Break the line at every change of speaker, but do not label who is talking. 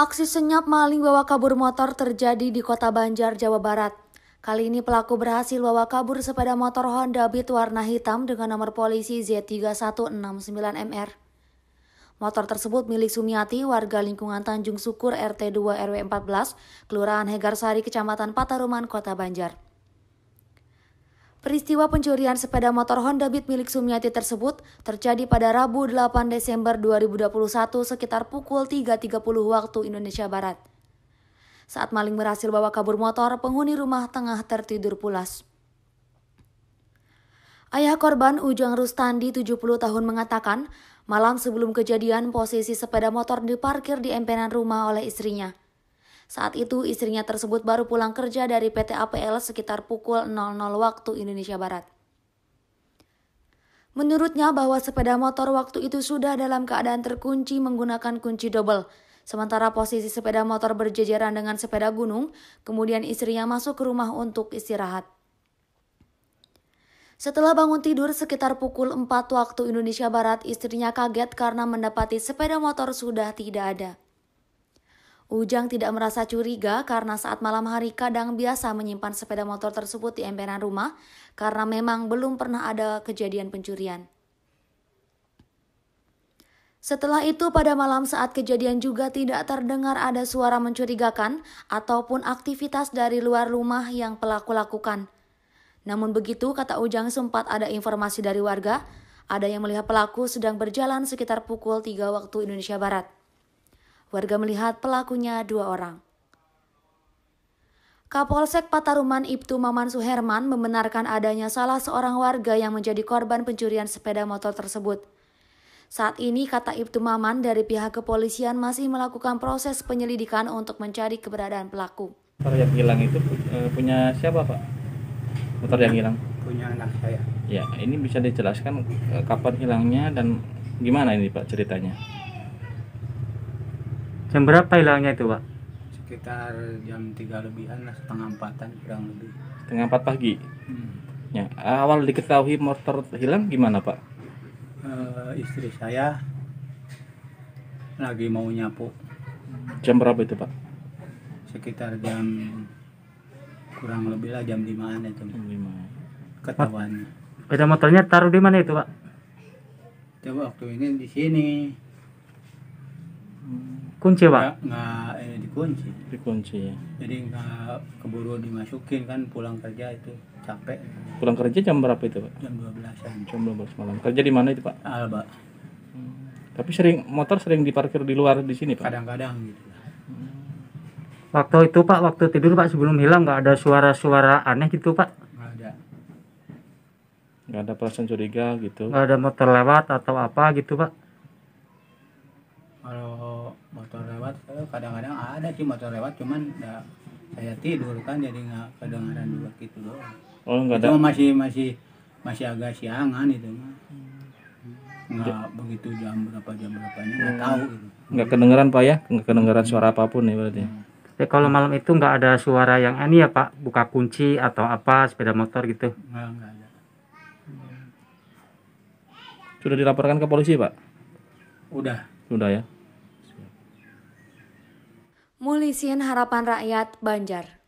Aksi senyap maling bawa kabur motor terjadi di kota Banjar, Jawa Barat. Kali ini pelaku berhasil bawa kabur sepeda motor Honda Beat warna hitam dengan nomor polisi Z3169MR. Motor tersebut milik Sumiati, warga lingkungan Tanjung Sukur RT 2 RW 14, Kelurahan Hegarsari, Kecamatan Pataruman, Kota Banjar. Peristiwa pencurian sepeda motor Honda Beat milik Sumiati tersebut terjadi pada Rabu 8 Desember 2021 sekitar pukul 3.30 waktu Indonesia Barat. Saat maling berhasil bawa kabur motor, penghuni rumah tengah tertidur pulas. Ayah korban Ujang Rustandi 70 tahun mengatakan, malam sebelum kejadian posisi sepeda motor diparkir di empenan rumah oleh istrinya. Saat itu istrinya tersebut baru pulang kerja dari PT APL sekitar pukul 00 waktu Indonesia Barat. Menurutnya bahwa sepeda motor waktu itu sudah dalam keadaan terkunci menggunakan kunci double. Sementara posisi sepeda motor berjejeran dengan sepeda gunung, kemudian istrinya masuk ke rumah untuk istirahat. Setelah bangun tidur sekitar pukul 4 waktu Indonesia Barat, istrinya kaget karena mendapati sepeda motor sudah tidak ada. Ujang tidak merasa curiga karena saat malam hari kadang biasa menyimpan sepeda motor tersebut di emperan rumah karena memang belum pernah ada kejadian pencurian. Setelah itu pada malam saat kejadian juga tidak terdengar ada suara mencurigakan ataupun aktivitas dari luar rumah yang pelaku lakukan. Namun begitu kata Ujang sempat ada informasi dari warga, ada yang melihat pelaku sedang berjalan sekitar pukul 3 waktu Indonesia Barat. Warga melihat pelakunya dua orang. Kapolsek Pataruman Ibtu Maman Suherman membenarkan adanya salah seorang warga yang menjadi korban pencurian sepeda motor tersebut. Saat ini kata Ibtu Maman dari pihak kepolisian masih melakukan proses penyelidikan untuk mencari keberadaan pelaku.
Motor yang hilang itu eh, punya siapa Pak? Motor yang hilang?
Punya anak saya.
Ya, ini bisa dijelaskan eh, kapan hilangnya dan gimana ini Pak ceritanya? Jam berapa hilangnya itu, Pak?
Sekitar jam tiga lebihan lah, setengah empatan kurang lebih.
Setengah empat pagi?
Hmm. Ya, awal diketahui motor
hilang gimana, Pak?
Uh, istri saya lagi mau nyapu. Jam berapa itu, Pak? Sekitar jam kurang lebih lah jam 5-an itu. Jam 5. Ketahuan.
Beda motornya taruh di mana itu, Pak?
Coba waktu ini di sini
kunci
pak nggak,
nggak eh, dikunci dikunci ya. jadi nggak keburu dimasukin kan pulang kerja itu capek
pulang kerja jam berapa itu pak
jam dua belas jam dua belas malam kerja
di mana itu pak alba ah, hmm. tapi sering motor sering diparkir di luar di sini pak kadang-kadang gitu hmm.
waktu itu pak waktu tidur pak sebelum hilang nggak ada suara-suara aneh gitu pak
nggak ada nggak ada perasaan
curiga gitu nggak ada
motor lewat atau apa gitu pak
kalau motor lewat eh, kadang-kadang ada sih motor lewat cuman nggak saya tidur kan jadi nggak kedengaran juga gitu loh. oh nggak masih masih masih agak siangan itu mah hmm. nggak begitu jam berapa jam berapanya nggak hmm. tahu gitu.
nggak kedengeran pak ya nggak kedengeran suara apapun nih berarti hmm. Ya,
kalau malam itu nggak ada suara yang ini ya pak buka kunci atau apa sepeda motor gitu
nggak, nggak ada sudah dilaporkan ke polisi pak udah sudah ya
Mulisin Harapan Rakyat Banjar.